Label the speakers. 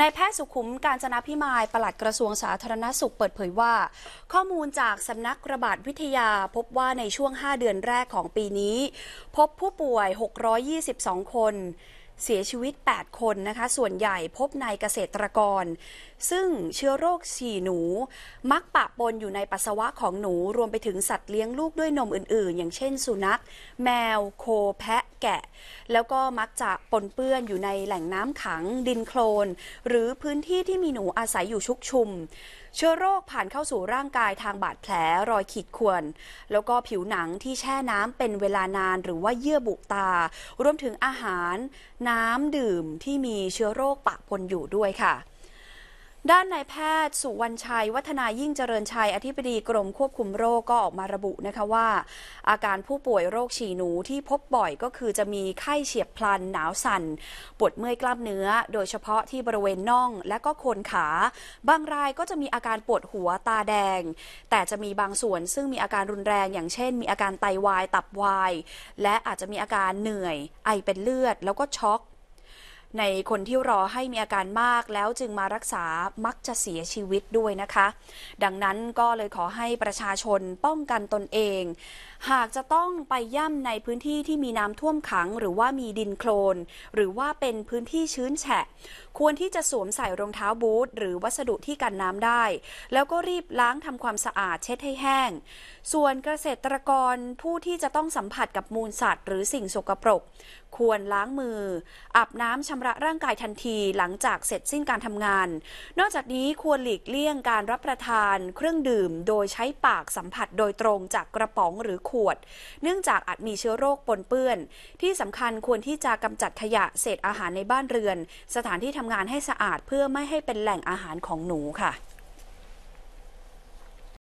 Speaker 1: นายแพทย์สุขุมการจนาพิมายปลัดกระทรวงสาธารณสุขเปิดเผยว่า ข้อมูลจากสำนักระบาดวิทยาพบว่าในช่วง 5 เดือนแรกของปีนี้ พบผู้ป่วย 622 คนเสียชีวิต 8 คนนะคะ ส่วนใหญ่พบในเกษตรกร ซึ่งเชื้อโรคฉี่หนู มักปะปนอยู่ในปัสสาวะของหนู รวมไปถึงสัตว์เลี้ยงลูกด้วยนมอื่นๆ อย่างเช่นสุนัข แมว โค แพะ แกะ แล้วก็มักจะปนเปื้อนอยู่ในแหล่งน้ำขัง ดินโคลน หรือพื้นที่ที่มีหนูอาศัยอยู่ชุกชุม เชื้อโรคผ่านเข้าสู่ร่างกายทางบาดแผล รอยขีดข่วน แล้วก็ผิวหนังที่แช่น้ำเป็นเวลานาน หรือว่าเยื่อบุตา รวมถึงอาหารน้ำดื่มที่มีเชื้อโรคปะปนอยู่ด้วยค่ะด้านนายแพทย์ สุวรรณชัย วัฒนายิ่งเจริญชัย อธิบดีกรมควบคุมโรคก็ออกมาระบุนะคะว่า อาการผู้ป่วยโรคฉี่หนูที่พบบ่อยก็คือจะมีไข้เฉียบพลันหนาวสั่นปวดเมื่อยกล้ามเนื้อโดยเฉพาะที่บริเวณน่องและก็โคนขา บางรายก็จะมีอาการปวดหัวตาแดง แต่จะมีบางส่วนซึ่งมีอาการรุนแรงอย่างเช่น มีอาการไตวายตับวายและอาจจะมีอาการเหนื่อย ไอเป็นเลือดแล้วก็ช็อกในคนที่รอให้มีอาการมาก แล้วจึงมารักษามักจะเสียชีวิตด้วยนะคะ ดังนั้นก็เลยขอให้ประชาชนป้องกันตนเอง หากจะต้องไปย่ำในพื้นที่ที่มีน้ำท่วมขังหรือว่ามีดินโคลนหรือว่าเป็นพื้นที่ชื้นแฉะ ควรที่จะสวมใส่รองเท้าบูทหรือวัสดุที่กันน้ำได้ แล้วก็รีบล้างทำความสะอาด เช็ดให้แห้ง ส่วนเกษตรกรผู้ที่จะต้องสัมผัสกับมูลสัตว์ หรือสิ่งสกปรก ควรล้างมืออาบน้ำชำระร่างกายทันทีหลังจากเสร็จสิ้นการทำงาน นอกจากนี้ควรหลีกเลี่ยงการรับประทาน เครื่องดื่มโดยใช้ปากสัมผัสโดยตรงจากกระป๋องหรือขวด เนื่องจากอาจมีเชื้อโรคปนเปื้อน ที่สำคัญควรที่จะกำจัดขยะเศษอาหารในบ้านเรือน สถานที่ทำงานให้สะอาดเพื่อไม่ให้เป็นแหล่งอาหารของหนูค่ะ